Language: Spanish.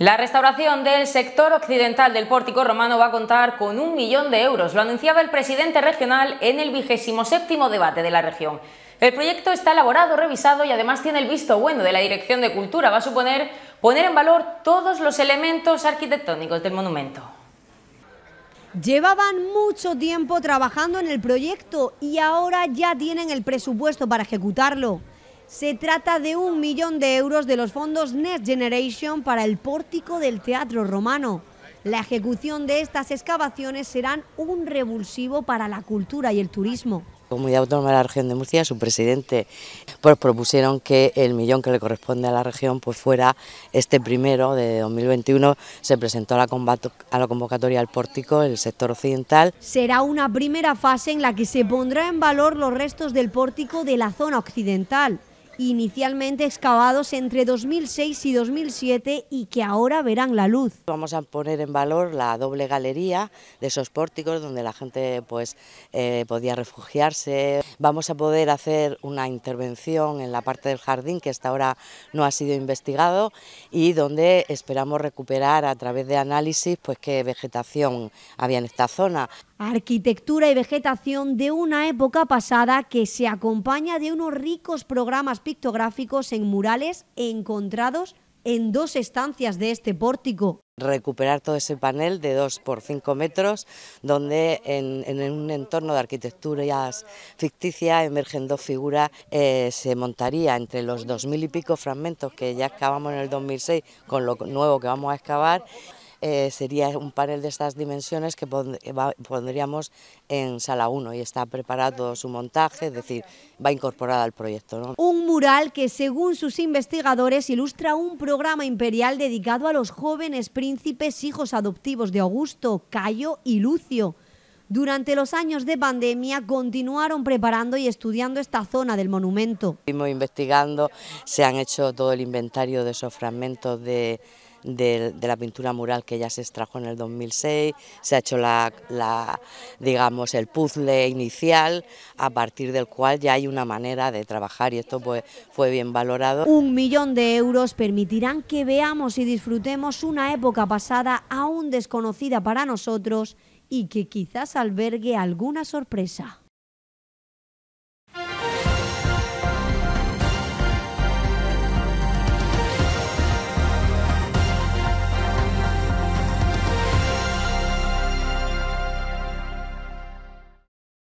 La restauración del sector occidental del pórtico romano va a contar con un millón de euros, lo anunciaba el presidente regional en el vigésimo séptimo debate de la región. El proyecto está elaborado, revisado y además tiene el visto bueno de la Dirección de Cultura. Va a suponer poner en valor todos los elementos arquitectónicos del monumento. Llevaban mucho tiempo trabajando en el proyecto y ahora ya tienen el presupuesto para ejecutarlo. Se trata de un millón de euros de los fondos Next Generation para el pórtico del Teatro Romano. La ejecución de estas excavaciones serán un revulsivo para la cultura y el turismo. Comunidad Autónoma de la Región de Murcia, su presidente, pues propusieron que el millón que le corresponde a la región pues fuera este primero de 2021. Se presentó a la, convocatoria al pórtico, el sector occidental. Será una primera fase en la que se pondrá en valor los restos del pórtico de la zona occidental inicialmente excavados entre 2006 y 2007 y que ahora verán la luz. Vamos a poner en valor la doble galería de esos pórticos donde la gente pues, eh, podía refugiarse. Vamos a poder hacer una intervención en la parte del jardín que hasta ahora no ha sido investigado y donde esperamos recuperar a través de análisis pues, qué vegetación había en esta zona arquitectura y vegetación de una época pasada que se acompaña de unos ricos programas pictográficos en murales encontrados en dos estancias de este pórtico. Recuperar todo ese panel de 2 por 5 metros, donde en, un entorno de arquitecturas ficticia emergen dos figuras, eh, se montaría entre los 2.000 y pico fragmentos que ya excavamos en el 2006 con lo nuevo que vamos a excavar. Eh, sería un panel de estas dimensiones que eh, pondríamos en sala 1 y está preparado su montaje, es decir, va incorporada al proyecto. Un mural que según sus investigadores ilustra un programa imperial dedicado a los jóvenes príncipes hijos adoptivos de Augusto, Cayo y Lucio. Durante los años de pandemia continuaron preparando y estudiando esta zona del monumento. Estuvimos investigando, se han hecho todo el inventario de esos fragmentos de, de, la pintura mural que ya se extrajo en el 2006, se ha hecho la, la, digamos, el puzzle inicial a partir del cual ya hay una manera de trabajar y esto pues, fue bien valorado. Un millón de euros permitirán que veamos y disfrutemos una época pasada aún desconocida para nosotros y que quizás albergue alguna sorpresa.